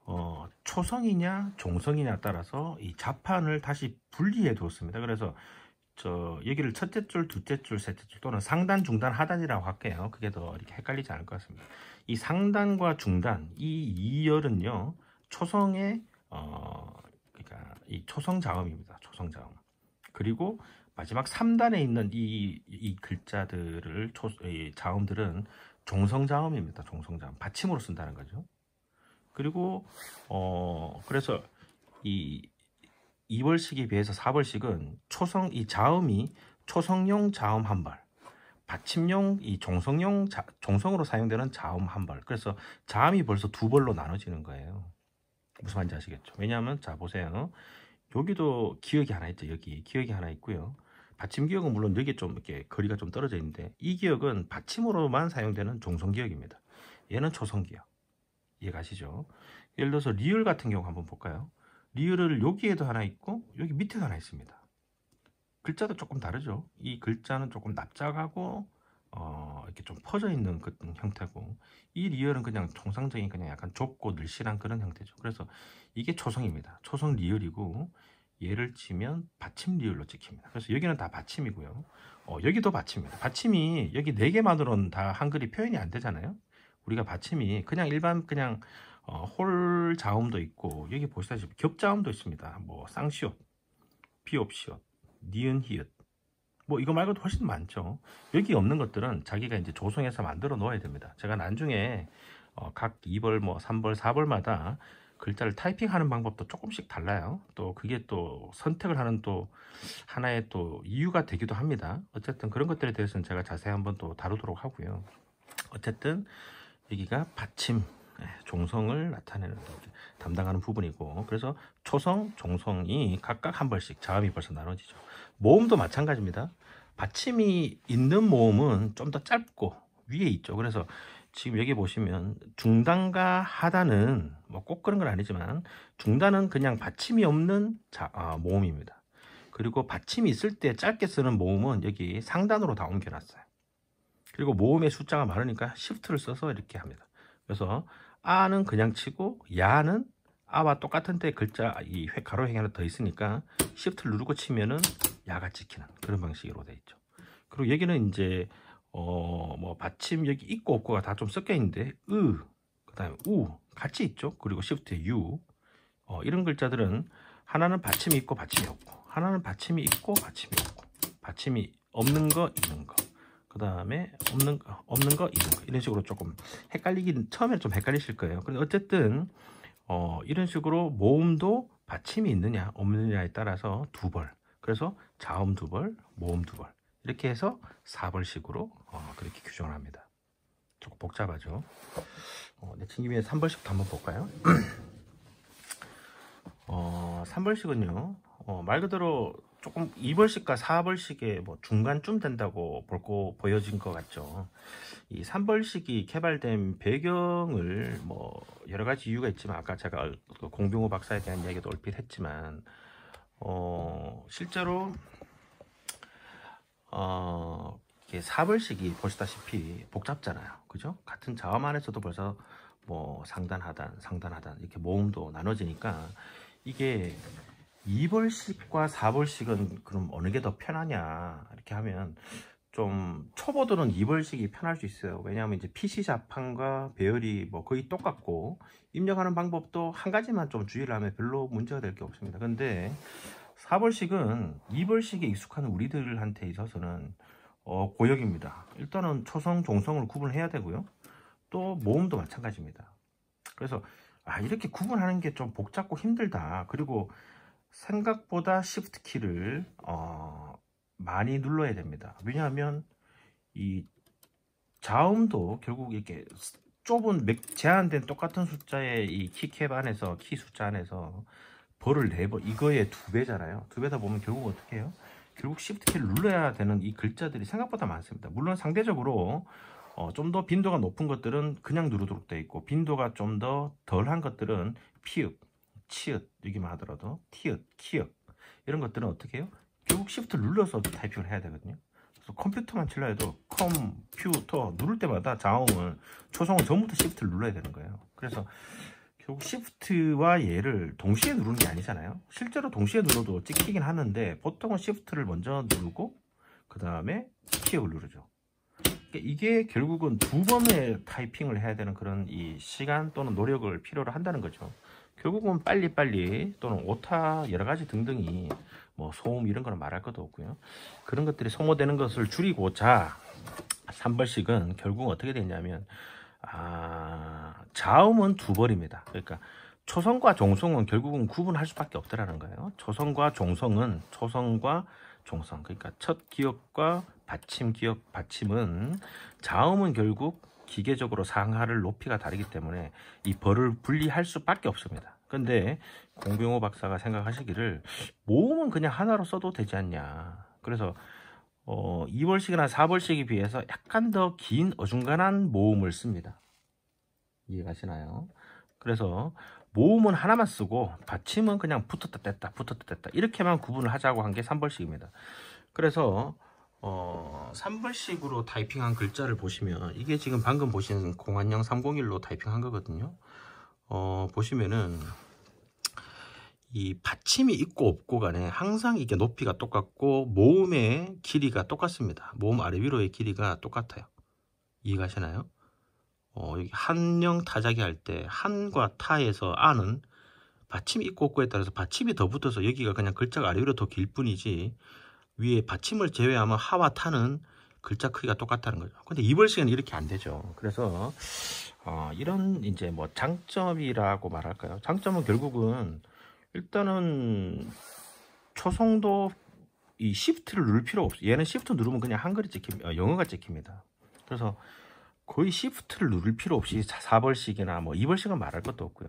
어, 초성이냐 종성이냐 따라서 이 자판을 다시 분리해 두었습니다. 그래서 저 여기를 첫째 줄, 둘째 줄, 셋째 줄 또는 상단, 중단, 하단이라고 할게요. 그게 더 이렇게 헷갈리지 않을 것 같습니다. 이 상단과 중단 이 이열은요 초성의 어 그러니까 이 초성 자음입니다. 초성 자음 그리고 마지막 3단에 있는 이, 이 글자들을 초, 이 자음들은 종성 자음입니다. 종성 자음 받침으로 쓴다는 거죠. 그리고 어 그래서 이 2벌식에 비해서 4벌식은 초성 이 자음이 초성용 자음 한 발, 받침용 이 종성용 자, 종성으로 사용되는 자음 한 발. 그래서 자음이 벌써 두 벌로 나눠지는 거예요. 무슨 말인지 아시겠죠? 왜냐하면 자 보세요. 여기도 기억이 하나 있죠. 여기 기억이 하나 있고요. 받침 기억은 물론 여기 좀 이렇게 거리가 좀 떨어져 있는데 이 기억은 받침으로만 사용되는 종성 기억입니다. 얘는 초성 기억. 이해가시죠? 예를 들어서 리을 같은 경우 한번 볼까요? 리을을 여기에도 하나 있고 여기 밑에도 하나 있습니다. 글자도 조금 다르죠. 이 글자는 조금 납작하고 어, 이렇게 좀 퍼져 있는 그 형태고 이리을은 그냥 정상적인 그냥 약간 좁고 늘씬한 그런 형태죠. 그래서 이게 초성입니다. 초성 리을이고 얘를 치면 받침 리을로 찍힙니다. 그래서 여기는 다 받침이고요. 어, 여기도 받침입니다. 받침이 여기 네 개만으로는 다 한글이 표현이 안 되잖아요. 우리가 받침이 그냥 일반 그냥 어, 홀 자음도 있고 여기 보시다시피 겹자음도 있습니다. 뭐 쌍시옷, 비옵시옷, 니은히읗 뭐 이거 말고도 훨씬 많죠. 여기 없는 것들은 자기가 이제 조성해서 만들어 놓아야 됩니다. 제가 나중에 어, 각 2벌, 뭐 3벌, 4벌마다 글자를 타이핑하는 방법도 조금씩 달라요. 또 그게 또 선택을 하는 또 하나의 또 이유가 되기도 합니다. 어쨌든 그런 것들에 대해서는 제가 자세히 한번 또 다루도록 하고요. 어쨌든 여기가 받침 예, 종성을 나타내는 담당하는 부분이고 그래서 초성, 종성이 각각 한번씩 자음이 벌써 나눠지죠. 모음도 마찬가지입니다. 받침이 있는 모음은 좀 더 짧고 위에 있죠. 그래서 지금 여기 보시면 중단과 하단은 뭐꼭 그런 건 아니지만 중단은 그냥 받침이 없는 자, 아, 모음입니다. 그리고 받침이 있을 때 짧게 쓰는 모음은 여기 상단으로 다 옮겨놨어요. 그리고 모음의 숫자가 많으니까 시프트를 써서 이렇게 합니다. 그래서 아는 그냥 치고 야는 아와 똑같은데 글자 이 가로행이 하나 더 있으니까 시프트를 누르고 치면은 야가 찍히는 그런 방식으로 되어 있죠. 그리고 여기는 이제 어 뭐 받침 여기 있고 없고가 다 좀 섞여 있는데 으 그다음에 우 같이 있죠. 그리고 시프트에 유 어, 이런 글자들은 하나는 받침이 있고 받침이 없고 하나는 받침이 있고 받침이 없고 받침이 없는 거 있는 거그 다음에 없는 거, 없는 거 있는 거 이런 식으로 조금 헷갈리긴 처음에 좀 헷갈리실 거예요. 그런데 어쨌든 어, 이런 식으로 모음도 받침이 있느냐 없느냐에 따라서 두 벌. 그래서 자음 두 벌, 모음 두 벌. 이렇게 해서 4벌식으로 어, 그렇게 규정을 합니다. 조금 복잡하죠. 어, 내 친김에 3벌식도 한번 볼까요? 어, 3벌식은요 어, 말 그대로 조금 2벌식과 4벌식의 뭐 중간쯤 된다고 볼고 보여진 것 같죠. 이 3벌식이 개발된 배경을 뭐 여러 가지 이유가 있지만 아까 제가 그 공병호 박사에 대한 이야기도 얼핏 했지만 어 실제로 어 이게 4벌식이 보시다시피 복잡잖아요. 그죠? 같은 자음 안에서도 벌써 뭐 상단 하단 상단 하단 이렇게 모음도 나눠지니까 이게 2벌식과4벌식은 그럼 어느 게 더 편하냐 이렇게 하면 좀 초보들은 2벌식이 편할 수 있어요 왜냐하면 이제 PC 자판과 배열이 뭐 거의 똑같고 입력하는 방법도 한 가지만 좀 주의를 하면 별로 문제가 될 게 없습니다 근데 4벌식은2벌식에 익숙한 우리들한테 있어서는 어, 고역입니다 일단은 초성 종성을 구분해야 되고요 또 모음도 마찬가지입니다 그래서 아 이렇게 구분하는 게 좀 복잡고 힘들다 그리고 생각보다 Shift 키를 어, 많이 눌러야 됩니다. 왜냐하면 이 자음도 결국 이렇게 좁은 제한된 똑같은 숫자의 이 키캡 안에서 키 숫자 안에서 벌을 내버 이거의 두 배잖아요. 두 배다 보면 결국 어떻게 해요? 결국 Shift 키를 눌러야 되는 이 글자들이 생각보다 많습니다. 물론 상대적으로 어, 좀더 빈도가 높은 것들은 그냥 누르도록 되어 있고 빈도가 좀 더 덜한 것들은 피읍 치읓 여기만 하더라도 티읓, 키읓 이런 것들은 어떻게 해요? 결국 시프트 눌러서 타이핑을 해야 되거든요 그래서 컴퓨터만 칠라 해도 컴퓨터 누를 때마다 자음을 초성을 전부터 시프트를 눌러야 되는 거예요 그래서 결국 시프트와 얘를 동시에 누르는 게 아니잖아요 실제로 동시에 눌러도 찍히긴 하는데 보통은 시프트를 먼저 누르고 그 다음에 키읓을 누르죠 그러니까 이게 결국은 두 번의 타이핑을 해야 되는 그런 이 시간 또는 노력을 필요로 한다는 거죠 결국은 빨리빨리 또는 오타 여러 가지 등등이 뭐 소음 이런 거는 말할 것도 없고요. 그런 것들이 소모되는 것을 줄이고자 3벌씩은 결국 어떻게 되냐면 아, 자음은 두 벌입니다. 그러니까 초성과 종성은 결국은 구분할 수밖에 없더라는 거예요. 초성과 종성은 초성과 종성 그러니까 첫 기억과 받침 기억 받침은 자음은 결국 기계적으로 상하를 높이가 다르기 때문에 이 벌을 분리할 수밖에 없습니다. 근데 공병호 박사가 생각하시기를 모음은 그냥 하나로 써도 되지 않냐. 그래서 어, 2벌씩이나 4벌씩에 비해서 약간 더 긴 어중간한 모음을 씁니다. 이해가시나요? 그래서 모음은 하나만 쓰고 받침은 그냥 붙었다 뗐다 붙었다 뗐다 이렇게만 구분을 하자고 한 게 3벌씩입니다. 그래서 어, 3불식으로 타이핑한 글자를 보시면 이게 지금 방금 보신 공안형 301로 타이핑한 거거든요. 어, 보시면은 이 받침이 있고 없고 간에 항상 이게 높이가 똑같고 모음의 길이가 똑같습니다. 모음 아래 위로의 길이가 똑같아요. 이해가시나요? 어, 한영 타자기 할 때 한과 타에서 아는 받침이 있고 없고에 따라서 받침이 더 붙어서 여기가 그냥 글자가 아래 위로 더 길 뿐이지 위에 받침을 제외하면 하와 타는 글자 크기가 똑같다는 거죠. 근데 이벌식은 이렇게 안 되죠. 그래서 어, 이런 이제 뭐 장점이라고 말할까요? 장점은 결국은 일단은 초성도 이 시프트를 누를 필요 없어요. 얘는 시프트 누르면 그냥 한글이 찍힙니다. 어, 영어가 찍힙니다. 그래서 거의 시프트를 누를 필요 없이 4벌식이나 뭐 2벌식은 말할 것도 없고요.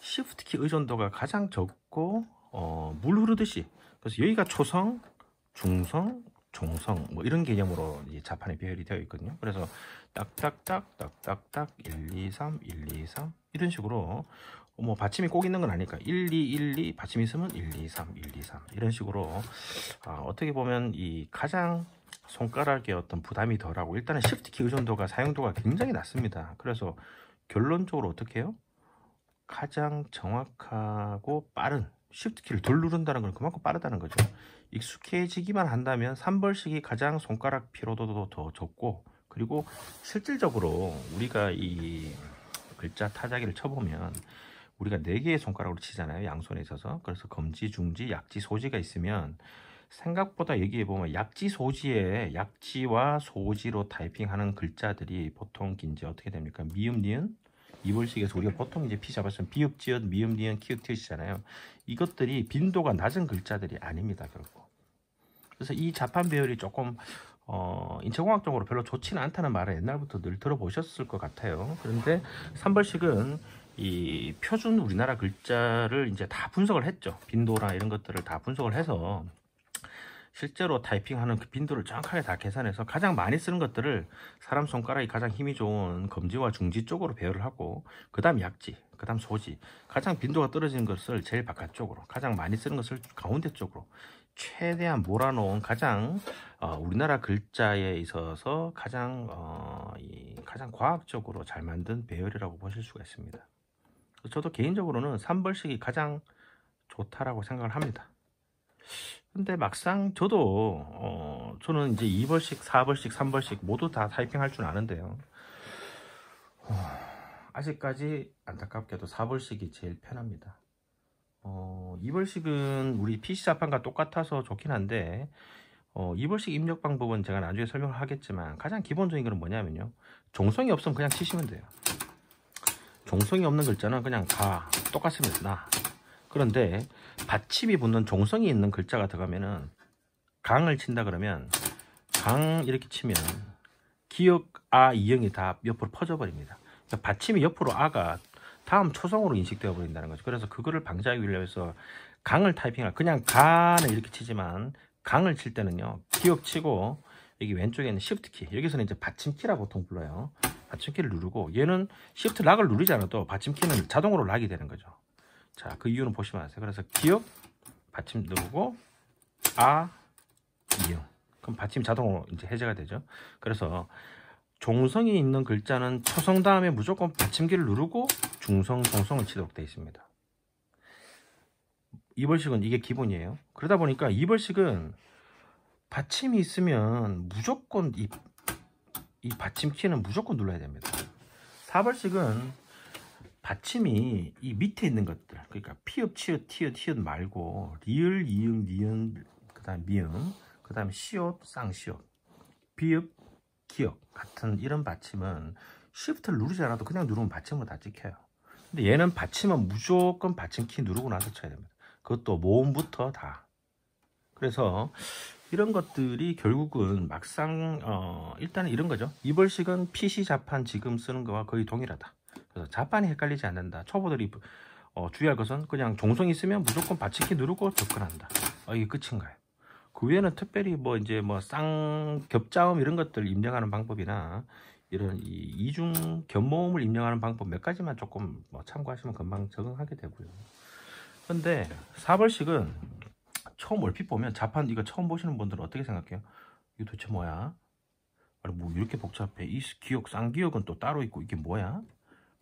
시프트 키 의존도가 가장 적고 어, 물 흐르듯이 그래서 여기가 초성, 중성, 종성 뭐 이런 개념으로 이 자판이 배열이 되어 있거든요. 그래서 딱딱딱 딱딱딱 1, 2, 3, 1, 2, 3 이런 식으로 뭐 받침이 꼭 있는 건 아니니까 1, 2, 1, 2 받침이 있으면 1, 2, 3, 1, 2, 3 이런 식으로 아, 어떻게 보면 이 가장 손가락에 어떤 부담이 덜하고 일단은 시프트키 의존도가 사용도가 굉장히 낮습니다. 그래서 결론적으로 어떻게 해요? 가장 정확하고 빠른 시프트키를 덜 누른다는 건 그만큼 빠르다는 거죠. 익숙해지기만 한다면 삼벌식이 가장 손가락 피로도도 더 적고 그리고 실질적으로 우리가 이 글자 타자기를 쳐보면 우리가 4개의 손가락으로 치잖아요 양손에 있어서 그래서 검지, 중지, 약지, 소지가 있으면 생각보다 얘기해보면 약지 소지에 약지와 소지로 타이핑하는 글자들이 보통 긴지 어떻게 됩니까? 미음, 니은, 이벌식에서 우리가 보통 이제 피 잡았으면 비읍, 지읒, 미음, 니은, 키읔, 티읒이잖아요. 이것들이 빈도가 낮은 글자들이 아닙니다. 결국 그래서 이 자판 배열이 조금 어, 인체공학적으로 별로 좋지는 않다는 말을 옛날부터 늘 들어보셨을 것 같아요. 그런데 삼벌식은 이 표준 우리나라 글자를 이제 다 분석을 했죠. 빈도나 이런 것들을 다 분석을 해서 실제로 타이핑하는 그 빈도를 정확하게 다 계산해서 가장 많이 쓰는 것들을 사람 손가락이 가장 힘이 좋은 검지와 중지 쪽으로 배열을 하고 그 다음 약지 그 다음 소지 가장 빈도가 떨어지는 것을 제일 바깥쪽으로 가장 많이 쓰는 것을 가운데 쪽으로 최대한 몰아놓은 가장 어, 우리나라 글자에 있어서 가장 어, 이, 가장 과학적으로 잘 만든 배열이라고 보실 수가 있습니다. 저도 개인적으로는 3벌식이 가장 좋다라고 생각을 합니다. 근데 막상 저도 어, 저는 이제 2벌식, 4벌식, 3벌식 모두 다 타이핑할 줄 아는데요. 어, 아직까지 안타깝게도 4벌식이 제일 편합니다. 어, 이벌식은 우리 PC 자판과 똑같아서 좋긴 한데 어, 이벌식 입력 방법은 제가 나중에 설명을 하겠지만 가장 기본적인 건 뭐냐면요 종성이 없으면 그냥 치시면 돼요 종성이 없는 글자는 그냥 다 똑같습니다 나. 그런데 받침이 붙는 종성이 있는 글자가 들어가면은 강을 친다 그러면 강 이렇게 치면 기역 아 이형이 다 옆으로 퍼져 버립니다 그러니까 받침이 옆으로 아가 다음 초성으로 인식되어 버린다는 거죠. 그래서 그거를 방지하기 위해서 강을 타이핑을 그냥 가는 이렇게 치지만 강을 칠 때는요. 기억 치고 여기 왼쪽에는 있 Shift 키 여기서는 이제 받침키라 보통 불러요. 받침키를 누르고 얘는 Shift 락을 누르지 않아도 받침키는 자동으로 락이 되는 거죠. 자, 그 이유는 보시면 아세요. 그래서 기억 받침 누르고 아 이응 그럼 받침 자동으로 이제 해제가 되죠. 그래서 종성이 있는 글자는 초성 다음에 무조건 받침기를 누르고 중성 공성을 지도록되어 있습니다. 이벌식은 이게 기본이에요. 그러다 보니까 이벌식은 받침이 있으면 무조건 이, 이 받침 키는 무조건 눌러야 됩니다. 4벌식은 받침이 이 밑에 있는 것들 그러니까 피읍, 치읍, 티읍, 티읍 말고 리을, 이응, 니은, 그 다음 미응, 그 다음 시읍, 쌍시읍, 비읍, 기역 같은 이런 받침은 쉬프트를 누르지 않아도 그냥 누르면 받침을 다 찍혀요. 근데 얘는 받침은 무조건 받침키 누르고 나서 쳐야 됩니다. 그것도 모음부터 다. 그래서 이런 것들이 결국은 막상 어 일단은 이런 거죠. 이벌식은 PC 자판 지금 쓰는 거와 거의 동일하다. 그래서 자판이 헷갈리지 않는다. 초보들이 어 주의할 것은 그냥 종성 있으면 무조건 받침키 누르고 접근한다. 어 이게 끝인가요? 그 외에는 특별히 뭐 이제 뭐 쌍 겹자음 이런 것들 입력하는 방법이나 이런 이 이중 견모음을 입력하는 방법 몇 가지만 조금 뭐 참고하시면 금방 적응하게 되고요. 근데 4벌식은 처음 얼핏 보면 자판 이거 처음 보시는 분들은 어떻게 생각해요? 이거 도대체 뭐야? 아니 뭐 이렇게 복잡해. 이 기억 쌍기억은 또 따로 있고 이게 뭐야?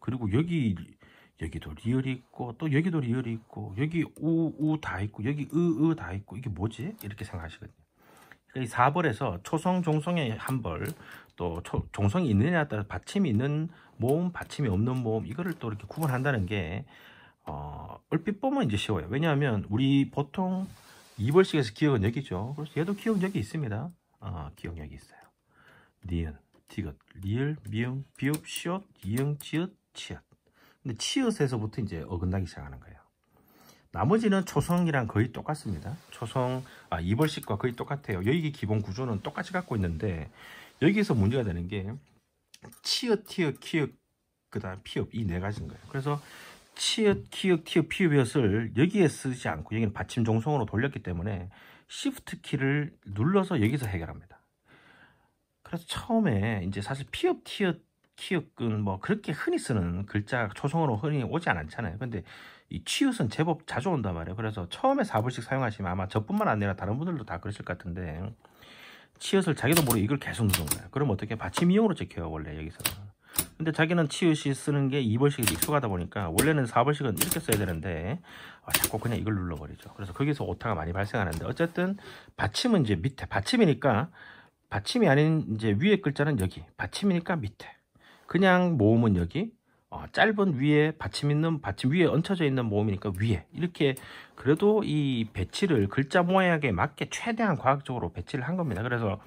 그리고 여기 여기도 리얼이 있고 또 여기도 리얼이 있고 여기 우 우 다 있고 여기 으으 다 있고 이게 뭐지? 이렇게 생각하시거든요. 이 4벌에서 초성, 종성의 한 벌, 또 초, 종성이 있느냐에 따라 받침이 있는 모음, 받침이 없는 모음 이거를 또 이렇게 구분한다는 게 어, 얼핏 보면 이제 쉬워요. 왜냐하면 우리 보통 2벌씩에서 기억은 여기죠. 그래서 얘도 기억력이 있습니다. 어, 기억력이 있어요. 니은, 디귿, 리을, 미음, 비읍, 시옷, 이응, 지읒, 치읒. 근데 치읒에서부터 이제 어긋나기 시작하는 거예요. 나머지는 초성이랑 거의 똑같습니다. 초성 아, 이벌식과 거의 똑같아요. 여기 기본 구조는 똑같이 갖고 있는데 여기서 문제가 되는 게 치읓, 티읓, 키읓, 그 다음 피읓 이네 가지인 거예요. 그래서 치읓, 키읓, 티읓, 피이었을 여기에 쓰지 않고 여기는 받침 종성으로 돌렸기 때문에 시프트 키를 눌러서 여기서 해결합니다. 그래서 처음에 이제 사실 피읓, 티읓, 키읔은 뭐 그렇게 흔히 쓰는 글자 초성으로 흔히 오지 않잖아요. 근데 이 치읓은 제법 자주 온단 말이에요. 그래서 처음에 4불씩 사용하시면 아마 저뿐만 아니라 다른 분들도 다 그러실 것 같은데 치읓을 자기도 모르고 이걸 계속 누는 거예요. 그럼 어떻게 받침이용으로 찍혀요 원래 여기서는. 근데 자기는 치읓이 쓰는 게 2벌씩 익숙하다 보니까 원래는 4벌씩은 이렇게 써야 되는데 아, 자꾸 그냥 이걸 눌러버리죠. 그래서 거기서 오타가 많이 발생하는데 어쨌든 받침은 이제 밑에 받침이니까 받침이 아닌 이제 위에 글자는 여기 받침이니까 밑에 그냥 모음은 여기 어, 짧은 위에 받침 있는 받침 위에 얹혀져 있는 모음이니까 위에 이렇게 그래도 이 배치를 글자 모양에 맞게 최대한 과학적으로 배치를 한 겁니다 그래서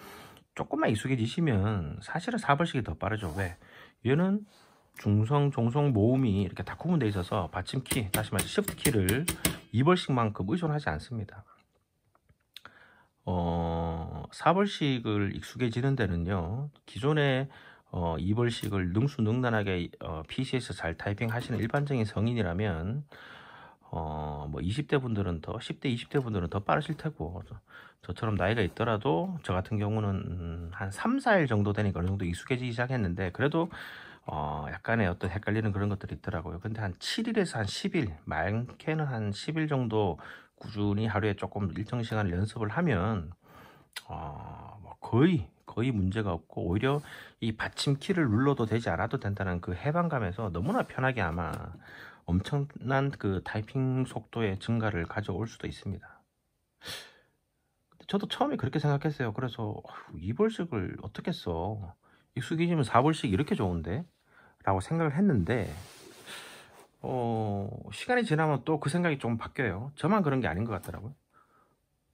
조금만 익숙해지시면 사실은 4벌씩이 더 빠르죠 왜? 얘는 중성, 종성 모음이 이렇게 다 구분되어 있어서 받침키, 다시 말해서 시프트 키를 2벌씩만큼 의존하지 않습니다. 어, 4벌씩을 익숙해지는 데는요, 기존에 어, 이불식을 능수능란하게 어, PC에서 잘 타이핑하시는 일반적인 성인이라면 어, 뭐 20대 분들은 더 10대 20대 분들은 더 빠르실 테고 저, 처럼 나이가 있더라도 저 같은 경우는 음, 한 3, 4일 정도 되니까 어느 정도 익숙해지기 시작했는데 그래도 어, 약간의 어떤 헷갈리는 그런 것들이 있더라고요. 근데 한 7일에서 한 10일, 많게는 한 10일 정도 꾸준히 하루에 조금 일정 시간을 연습을 하면 어, 뭐 거의 거의 문제가 없고 오히려 이 받침 키를 눌러도 되지 않아도 된다는 그 해방감에서 너무나 편하게 아마 엄청난 그 타이핑 속도의 증가를 가져올 수도 있습니다. 저도 처음에 그렇게 생각했어요. 그래서 2벌씩을 어떻게 써? 익숙해지면 4벌씩 이렇게 좋은데? 라고 생각을 했는데 어, 시간이 지나면 또 그 생각이 좀 바뀌어요. 저만 그런 게 아닌 것 같더라고요.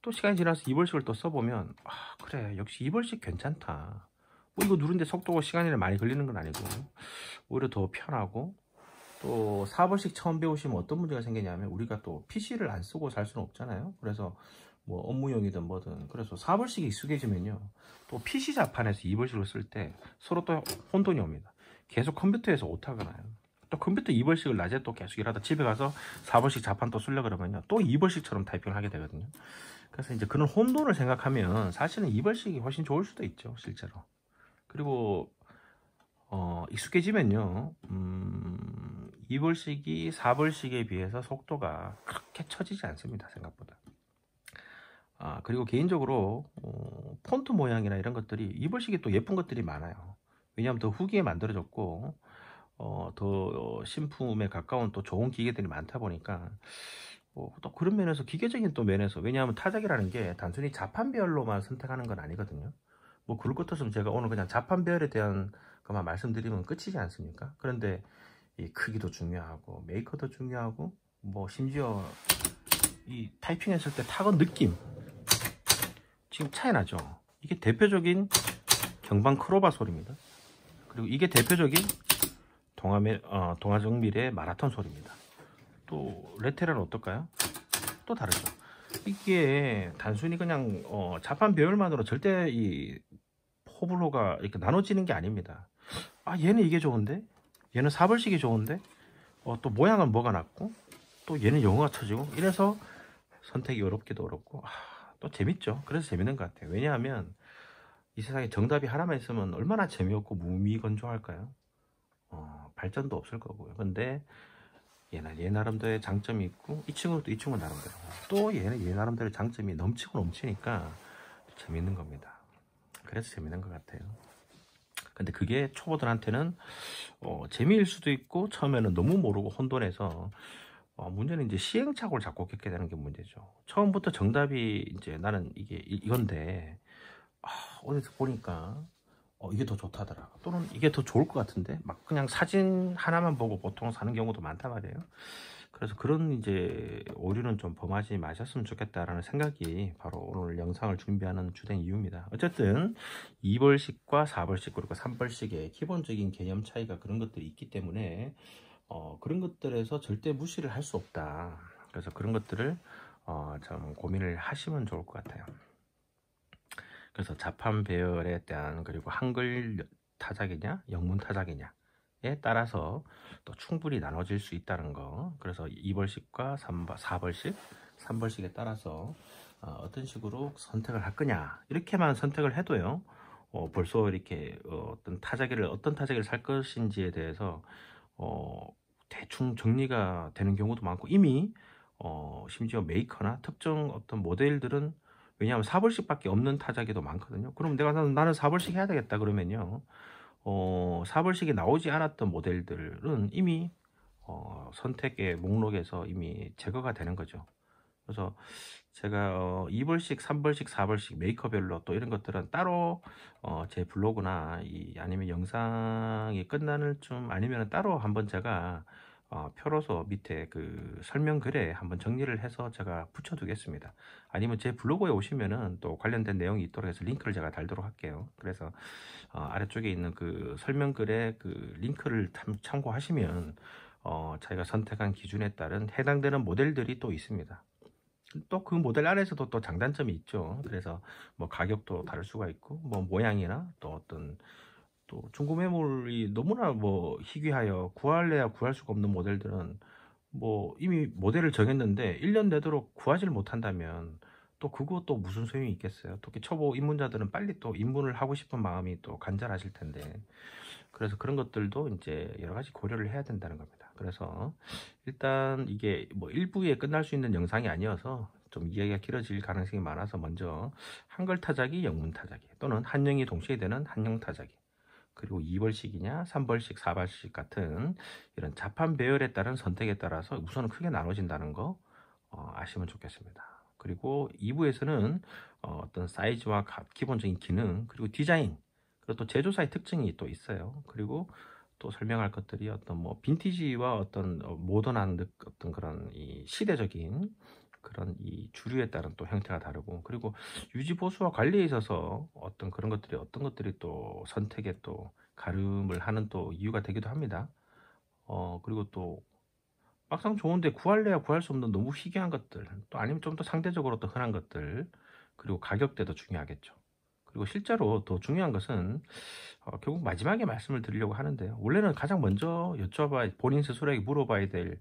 또 시간이 지나서 이벌식을 또 써보면 아 그래 역시 이벌식 괜찮다 뭐 이거 누른데 속도가 시간이 많이 걸리는 건 아니고 오히려 더 편하고 또 4벌식 처음 배우시면 어떤 문제가 생기냐면 우리가 또 PC를 안 쓰고 살 수는 없잖아요 그래서 뭐 업무용이든 뭐든 그래서 4벌식이 익숙해지면요 또 PC 자판에서 2벌식을 쓸 때 서로 또 혼돈이 옵니다 계속 컴퓨터에서 오타가 나요 또 컴퓨터 2벌식을 낮에 또 계속 일하다 집에 가서 4벌식 자판 또 쓰려 그러면요 또 2벌식처럼 타이핑을 하게 되거든요 그래서 이제 그런 혼돈을 생각하면 사실은 이발식이 훨씬 좋을 수도 있죠 실제로 그리고 어, 익숙해지면요 음, 이벌식이 사벌식에 비해서 속도가 그렇게 처지지 않습니다 생각보다 아 그리고 개인적으로 어, 폰트 모양이나 이런 것들이 이벌식이 또 예쁜 것들이 많아요 왜냐하면 더 후기에 만들어졌고 어, 더 신품에 가까운 또 좋은 기계들이 많다 보니까 또 뭐 그런 면에서 기계적인 또 면에서 왜냐하면 타작이라는 게 단순히 자판배열로만 선택하는 건 아니거든요. 뭐 그럴 것 같으면 제가 오늘 그냥 자판배열에 대한 것만 말씀드리면 끝이지 않습니까? 그런데 이 크기도 중요하고 메이커도 중요하고 뭐 심지어 이 타이핑했을 때 타건 느낌 지금 차이 나죠? 이게 대표적인 경방 크로바 소리입니다. 그리고 이게 대표적인 동화 어, 동아정밀의 마라톤 소리입니다. 또 레테라는 어떨까요? 또 다르죠. 이게 단순히 그냥 어, 자판 배열만으로 절대 이 호불호가 이렇게 나눠지는 게 아닙니다. 아 얘는 이게 좋은데, 얘는 사벌식이 좋은데, 어, 또 모양은 뭐가 낫고, 또 얘는 영어가 쳐지고 이래서 선택이 어렵기도 어렵고 아, 또 재밌죠. 그래서 재밌는 것 같아요. 왜냐하면 이 세상에 정답이 하나만 있으면 얼마나 재미없고 무미건조할까요? 어, 발전도 없을 거고요. 근데 얘는 얘 나름대로의 장점이 있고 이 친구는 또이 친구 나름대로 또 얘는 얘 나름대로 의 장점이 넘치고 넘치니까 재밌는 겁니다 그래서 재밌는 것 같아요 근데 그게 초보들한테는 어, 재미일 수도 있고 처음에는 너무 모르고 혼돈해서 어, 문제는 이제 시행착오를 자꾸 겪게 되는 게 문제죠 처음부터 정답이 이제 나는 이게 이, 건데 아, 어디서 보니까 어, 이게 더 좋다더라 또는 이게 더 좋을 것 같은데 막 그냥 사진 하나만 보고 보통 사는 경우도 많단 말이에요 그래서 그런 이제 오류는 좀 범하지 마셨으면 좋겠다라는 생각이 바로 오늘 영상을 준비하는 주된 이유입니다 어쨌든 2벌식과 4벌식 그리고 3벌식의 기본적인 개념 차이가 그런 것들이 있기 때문에 어, 그런 것들에서 절대 무시를 할 수 없다 그래서 그런 것들을 어, 좀 고민을 하시면 좋을 것 같아요 그래서 자판 배열에 대한 그리고 한글 타작이냐 영문 타작이냐에 따라서 또 충분히 나눠질 수 있다는 거 그래서 2벌식과 3벌, 4벌식 3벌식에 따라서 어, 떤 식으로 선택을 할 거냐 이렇게만 선택을 해도요 어, 벌써 이렇게 어, 떤 타자기를 어떤 타자기를 살 것인지에 대해서 어, 대충 정리가 되는 경우도 많고 이미 어, 심지어 메이커나 특정 어떤 모델들은 왜냐하면 4벌씩밖에 없는 타자기도 많거든요. 그럼 내가 나는 4벌씩 해야 되겠다 그러면요. 어, 4벌씩이 나오지 않았던 모델들은 이미 어, 선택의 목록에서 이미 제거가 되는 거죠. 그래서 제가 어, 2벌씩, 3벌씩, 4벌씩 메이커별로 또 이런 것들은 따로 어, 제 블로그나 이, 아니면 영상이 끝나는 좀 아니면 따로 한번 제가 어, 표로서 밑에 그 설명글에 한번 정리를 해서 제가 붙여두겠습니다. 아니면 제 블로그에 오시면은 또 관련된 내용이 있도록 해서 링크를 제가 달도록 할게요. 그래서 어, 아래쪽에 있는 그 설명글에 그 링크를 참, 고하시면 어, 자기가 선택한 기준에 따른 해당되는 모델들이 또 있습니다. 또 그 모델 안에서도 또 장단점이 있죠. 그래서 뭐 가격도 다를 수가 있고 뭐 모양이나 또 어떤 또 중고 매물이 너무나 뭐 희귀하여 구할래야 구할 수가 없는 모델들은 뭐 이미 모델을 정했는데 1년 되도록 구하지를 못한다면 또 그것도 무슨 소용이 있겠어요. 특히 초보 입문자들은 빨리 또 입문을 하고 싶은 마음이 또 간절하실 텐데 그래서 그런 것들도 이제 여러 가지 고려를 해야 된다는 겁니다. 그래서 일단 이게 뭐 일부에 끝날 수 있는 영상이 아니어서 좀 이야기가 길어질 가능성이 많아서 먼저 한글 타자기, 영문 타자기 또는 한영이 동시에 되는 한영 타자기 그리고 2벌식이냐 3벌식 4벌식 같은 이런 자판 배열에 따른 선택에 따라서 우선은 크게 나눠진다는 거 어, 아시면 좋겠습니다 그리고 2부에서는 어, 어떤 사이즈와 기본적인 기능 그리고 디자인 그리고 또 제조사의 특징이 또 있어요 그리고 또 설명할 것들이 어떤 뭐 빈티지와 어떤 어, 모던한 어떤 그런 이 시대적인 그런 이 주류에 따른 또 형태가 다르고 그리고 유지 보수와 관리에 있어서 어떤 그런 것들이 어떤 것들이 또 선택에 또 가름을 하는 또 이유가 되기도 합니다. 어 그리고 또 막상 좋은데 구할래야 구할 수 없는 너무 희귀한 것들 또 아니면 좀 더 상대적으로 더 흔한 것들 그리고 가격대도 중요하겠죠. 그리고 실제로 더 중요한 것은 어, 결국 마지막에 말씀을 드리려고 하는데요. 원래는 가장 먼저 여쭤봐 본인 스스로에게 물어봐야 될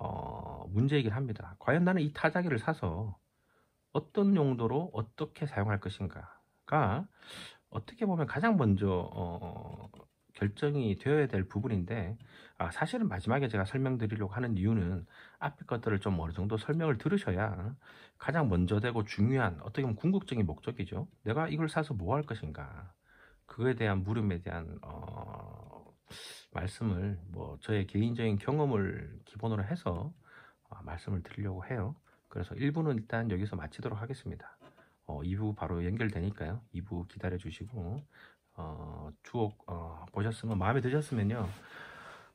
어, 문제이긴 합니다. 과연 나는 이 타자기를 사서 어떤 용도로 어떻게 사용할 것인가가 어떻게 보면 가장 먼저 어, 결정이 되어야 될 부분인데 아, 사실은 마지막에 제가 설명드리려고 하는 이유는 앞에 것들을 좀 어느 정도 설명을 들으셔야 가장 먼저 되고 중요한 어떻게 보면 궁극적인 목적이죠. 내가 이걸 사서 뭐 할 것인가 그거에 대한 물음에 대한 어, 말씀을 뭐 저의 개인적인 경험을 기본으로 해서 아, 말씀을 드리려고 해요. 그래서 1부는 일단 여기서 마치도록 하겠습니다. 어, 2부 바로 연결되니까요. 2부 기다려 주시고 어, 주옥 어, 보셨으면 마음에 드셨으면요.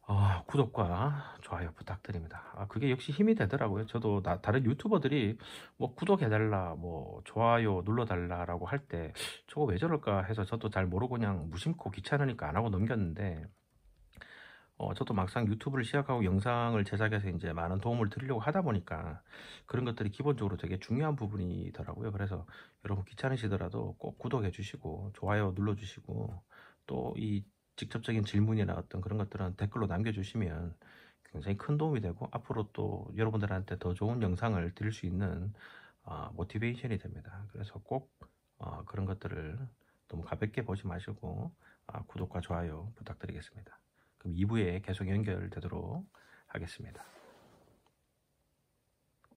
어, 구독과 좋아요 부탁드립니다. 아, 그게 역시 힘이 되더라고요. 저도 나, 다른 유튜버들이 뭐 구독해달라, 뭐 좋아요 눌러달라라고 할 때 저거 왜 저럴까 해서 저도 잘 모르고 그냥 무심코 귀찮으니까 안 하고 넘겼는데 어, 저도 막상 유튜브를 시작하고 영상을 제작해서 이제 많은 도움을 드리려고 하다 보니까 그런 것들이 기본적으로 되게 중요한 부분이더라고요. 그래서 여러분 귀찮으시더라도 꼭 구독해 주시고 좋아요 눌러 주시고 또 이 직접적인 질문이나 어떤 그런 것들은 댓글로 남겨주시면 굉장히 큰 도움이 되고 앞으로 또 여러분들한테 더 좋은 영상을 드릴 수 있는 어, 모티베이션이 됩니다. 그래서 꼭 어, 그런 것들을 너무 가볍게 보지 마시고 아, 구독과 좋아요 부탁드리겠습니다. 그럼 2부에 계속 연결되도록 하겠습니다.